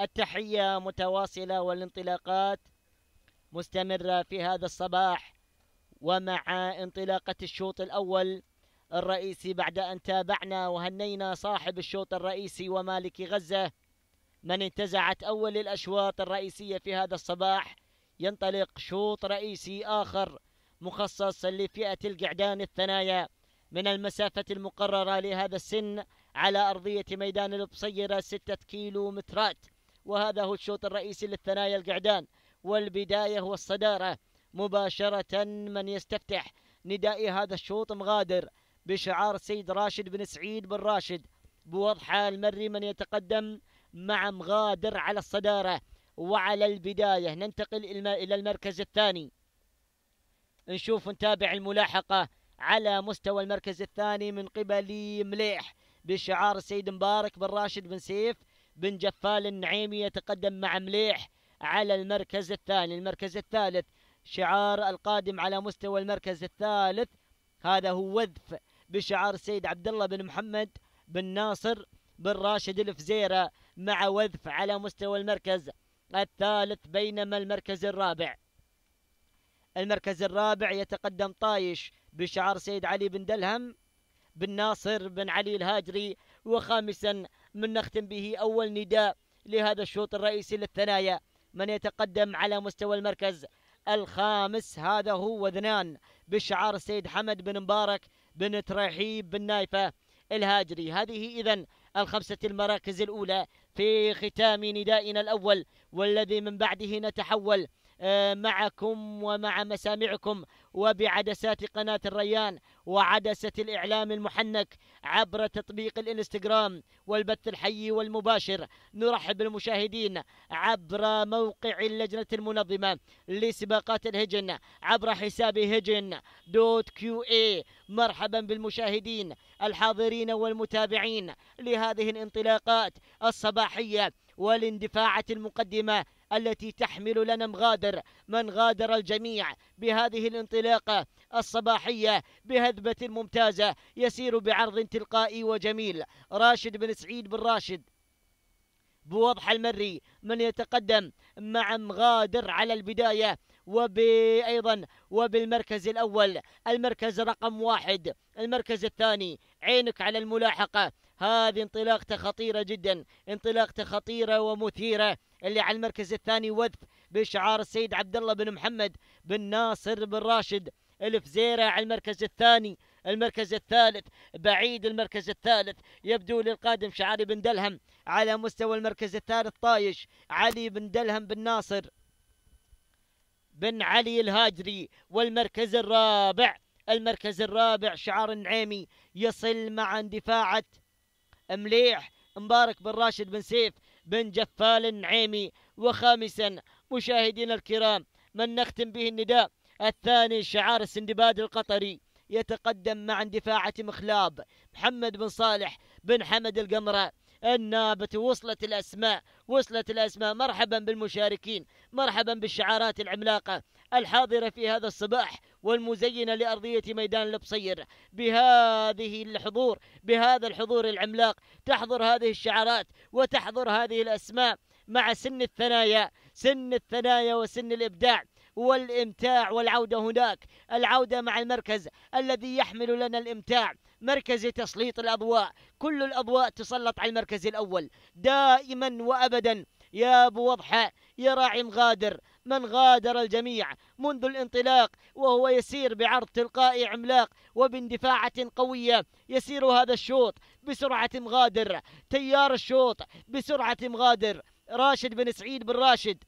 التحية متواصلة والانطلاقات مستمرة في هذا الصباح ومع انطلاقة الشوط الأول الرئيسي بعد أن تابعنا وهنينا صاحب الشوط الرئيسي ومالك غزة من انتزعت أول الأشواط الرئيسية في هذا الصباح ينطلق شوط رئيسي آخر مخصص لفئة القعدان الثنايا من المسافة المقررة لهذا السن على أرضية ميدان البصيرة ستة كيلو مترات وهذا هو الشوط الرئيسي للثنايا القعدان والبداية والصدارة مباشرة من يستفتح ندائي هذا الشوط مغادر بشعار سيد راشد بن سعيد بن راشد بوضحة المري من يتقدم مع مغادر على الصدارة وعلى البداية ننتقل إلى المركز الثاني نشوف نتابع الملاحقة على مستوى المركز الثاني من قبل مليح بشعار سيد مبارك بن راشد بن سيف بن جفال النعيمي يتقدم مع مليح على المركز الثاني المركز الثالث شعار القادم على مستوى المركز الثالث هذا هو وذف بشعار السيد عبد الله بن محمد بن ناصر بن راشد الفزيرة مع وذف على مستوى المركز الثالث بينما المركز الرابع المركز الرابع يتقدم طايش بشعار سيد علي بن دلهم بن ناصر بن علي الهاجري وخامسا من نختم به أول نداء لهذا الشوط الرئيسي للثنايا من يتقدم على مستوى المركز الخامس هذا هو وذنان بشعار السيد حمد بن مبارك بن ترحيب بن نايفة الهاجري هذه إذا الخمسة المراكز الأولى في ختام ندائنا الأول والذي من بعده نتحول آه، معكم ومع مسامعكم وبعدسات قناة الريان وعدسة الإعلام المحنك عبر تطبيق الإنستغرام والبث الحي والمباشر نرحب بالمشاهدين عبر موقع اللجنة المنظمة لسباقات الهجن عبر حساب هجن دوت كيو اي مرحبا بالمشاهدين الحاضرين والمتابعين لهذه الانطلاقات الصباحية والاندفاعة المقدمة التي تحمل لنا مغادر من غادر الجميع بهذه الانطلاقة الصباحية بهذبة ممتازة يسير بعرض تلقائي وجميل راشد بن سعيد بن راشد بوضح المري من يتقدم مع مغادر على البداية وبأيضا وبالمركز الأول المركز رقم واحد المركز الثاني عينك على الملاحقة هذه انطلاقته خطيرة جدا انطلاقته خطيرة ومثيرة اللي على المركز الثاني وذف بشعار السيد عبد الله بن محمد بن ناصر بن راشد الفزيرة على المركز الثاني المركز الثالث بعيد المركز الثالث يبدو للقادم شعاري بن دلهم على مستوى المركز الثالث طايش علي بن دلهم بن ناصر بن علي الهاجري والمركز الرابع المركز الرابع شعار النعيمي يصل مع اندفاعه مليح مبارك بن راشد بن سيف بن جفال النعيمي وخامسا مشاهدينا الكرام من نختم به النداء الثاني شعار السندباد القطري يتقدم مع اندفاعة مخلاب محمد بن صالح بن حمد القمرة النابت وصلت الأسماء وصلت الأسماء مرحبا بالمشاركين مرحبا بالشعارات العملاقة الحاضرة في هذا الصباح والمزينة لأرضية ميدان البصير بهذه الحضور بهذا الحضور العملاق تحضر هذه الشعارات وتحضر هذه الأسماء مع سن الثنايا سن الثنايا وسن الإبداع والإمتاع والعودة هناك العودة مع المركز الذي يحمل لنا الإمتاع مركز تسليط الأضواء كل الأضواء تسلط على المركز الأول دائما وأبدا يا أبو وضحة يا راعي مغادر من غادر الجميع منذ الانطلاق وهو يسير بعرض تلقائي عملاق وباندفاعة قوية يسير هذا الشوط بسرعة مغادر تيار الشوط بسرعة مغادر راشد بن سعيد بن راشد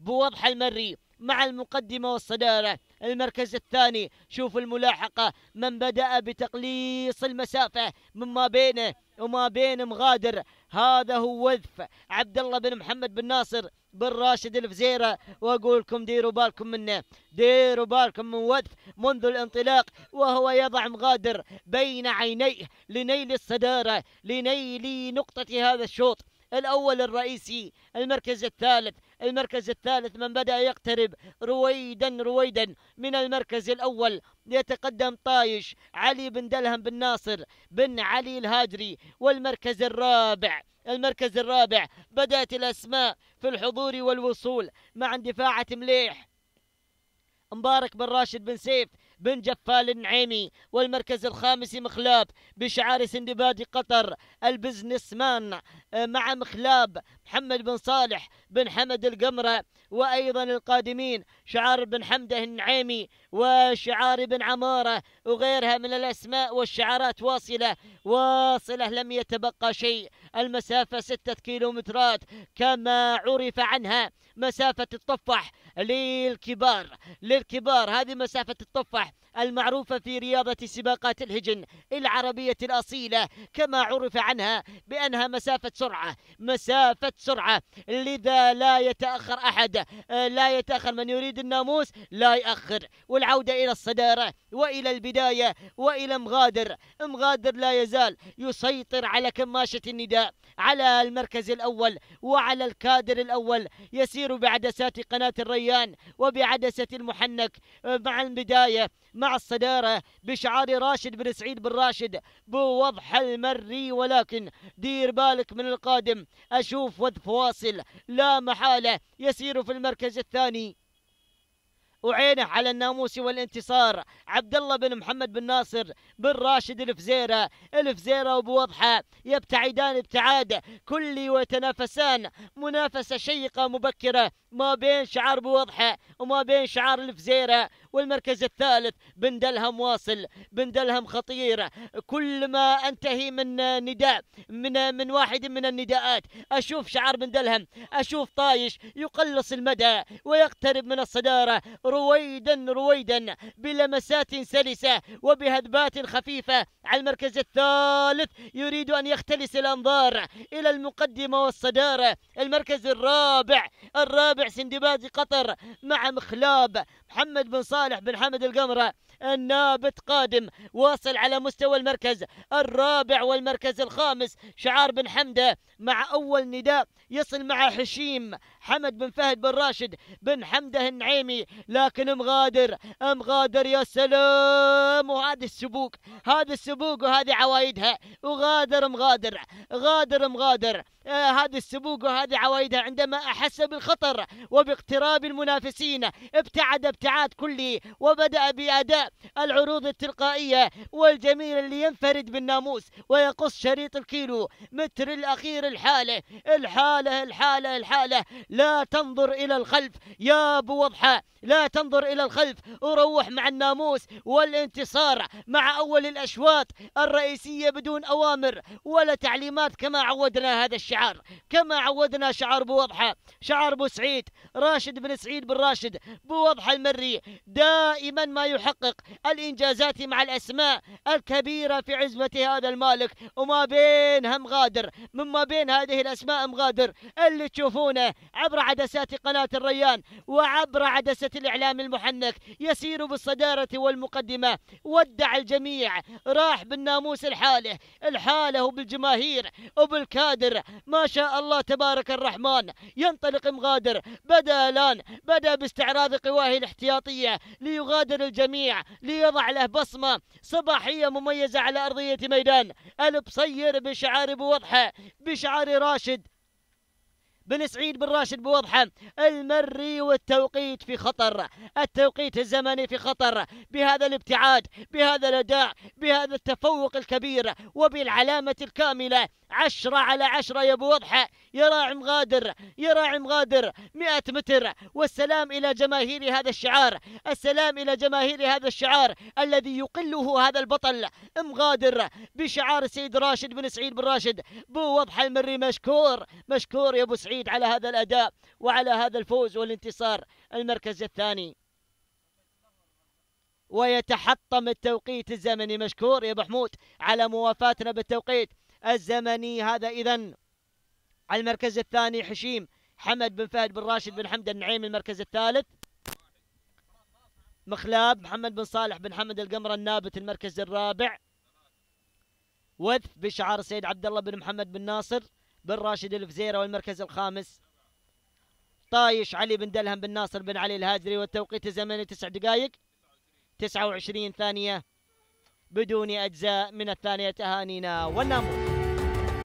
بوضح المري مع المقدمة والصدارة المركز الثاني شوف الملاحقة من بدأ بتقليص المسافة مما بينه وما بين مغادر هذا هو وذف عبد الله بن محمد بن ناصر بن راشد الفزيرة وأقول لكم ديروا بالكم منه ديروا بالكم من وذف منذ الانطلاق وهو يضع مغادر بين عينيه لنيل الصدارة لنيل نقطة هذا الشوط الأول الرئيسي المركز الثالث المركز الثالث من بدأ يقترب رويدا رويدا من المركز الأول يتقدم طايش علي بن دلهم بن ناصر بن علي الهاجري والمركز الرابع المركز الرابع بدأت الأسماء في الحضور والوصول مع اندفاعة مليح مبارك بن راشد بن سيف بن جفال النعيمي والمركز الخامس مخلاب بشعار سندباد قطر البزنس مان آه، مع مخلاب محمد بن صالح بن حمد القمرة وأيضا القادمين شعار بن حمده النعيمي وشعار ابن عمارة وغيرها من الأسماء والشعارات واصلة واصلة لم يتبقى شيء المسافة ستة كيلومترات كما عرف عنها مسافة الطفح للكبار للكبار هذه مسافة الطفح المعروفة في رياضة سباقات الهجن العربية الأصيلة كما عرف عنها بأنها مسافة سرعة مسافة سرعة لذا لا يتأخر أحد آه، لا يتأخر من يريد الناموس لا يأخر والعودة إلى الصدارة وإلى البداية وإلى مغادر مغادر لا يزال يسيطر على كماشة النداء على المركز الأول وعلى الكادر الأول يسير بعدسات قناة الريان وبعدسة المحنك آه، مع البداية مع الصدارة بشعار راشد بن سعيد بن راشد بوضح المري ولكن دير بالك من القادم أشوف وذ فواصل لا محالة يسير في المركز الثاني وعينه على الناموس والانتصار عبد الله بن محمد بن ناصر بن راشد الفزيره الفزيره وبوضحه يبتعدان ابتعاد كلي ويتنافسان منافسه شيقه مبكره ما بين شعار بوضحة وما بين شعار الفزيرة والمركز الثالث بن دلهم واصل بن دلهم خطير كل ما انتهي من نداء من من واحد من النداءات اشوف شعار بن دلهم اشوف طايش يقلص المدى ويقترب من الصدارة رويدا رويدا بلمسات سلسة وبهدبات خفيفة على المركز الثالث يريد ان يختلس الانظار الى المقدمة والصدارة المركز الرابع الرابع رابع سندبادي قطر مع مخلاب محمد بن صالح بن حمد القمرة النابت قادم واصل على مستوى المركز الرابع والمركز الخامس شعار بن حمدة مع أول نداء يصل مع حشيم حمد بن فهد بن راشد بن حمده النعيمي لكن مغادر مغادر يا سلام وهذا السبوق هذا السبوق وهذه عوايدها وغادر مغادر غادر مغادر آه السبوق وهذه عوايدها عندما أحس بالخطر وباقتراب المنافسين ابتعد ابتعاد كلي وبدأ بأداء العروض التلقائية والجميل اللي ينفرد بالناموس ويقص شريط الكيلو متر الأخير الحالة الحالة الحالة الحالة لا تنظر إلى الخلف يا أبو وضحى لا تنظر إلى الخلف أروح مع الناموس والانتصار مع أول الأشواط الرئيسية بدون أوامر ولا تعليمات كما عودنا هذا الشعار كما عودنا شعار بو وضحى شعار بو سعيد راشد بن سعيد بن راشد بو وضحى المري دائما ما يحقق الإنجازات مع الأسماء الكبيرة في عزمة هذا المالك وما بينها مغادر مما بين هذه الأسماء مغادر اللي تشوفونه عبر عدسات قناة الريان وعبر عدسة الإعلام المحنك يسير بالصدارة والمقدمة ودع الجميع راح بالناموس الحاله الحاله وبالجماهير وبالكادر ما شاء الله تبارك الرحمن ينطلق مغادر بدأ الآن بدأ باستعراض قواه الاحتياطية ليغادر الجميع ليضع له بصمة صباحية مميزة على أرضية ميدان البصير بشعار بوضحة بشعار راشد بن سعيد بن راشد بوضحة المري والتوقيت في خطر التوقيت الزمني في خطر بهذا الابتعاد بهذا الأداء بهذا التفوق الكبير وبالعلامة الكاملة عشرة على عشرة يا أبو وضحة راعي مغادر راعي مغادر 100 متر والسلام إلى جماهير هذا الشعار السلام إلى جماهير هذا الشعار الذي يقله هذا البطل مغادر بشعار السيد راشد بن سعيد بن راشد بو وضحة المري مشكور مشكور يا أبو سعيد السعيد على هذا الأداء وعلى هذا الفوز والانتصار المركز الثاني ويتحطم التوقيت الزمني مشكور يا بحمود على موافاتنا بالتوقيت الزمني هذا إذا المركز الثاني حشيم حمد بن فهد بن راشد بن حمد النعيم المركز الثالث مخلاب محمد بن صالح بن حمد القمر النابت المركز الرابع وث بشعار سيد عبد الله بن محمد بن ناصر بن راشد الفزيرة والمركز الخامس طايش علي بن دلهم بن ناصر بن علي الهاجري والتوقيت الزمني تسع دقائق تسعة وعشرين ثانية بدون أجزاء من الثانية تهانينا والناموس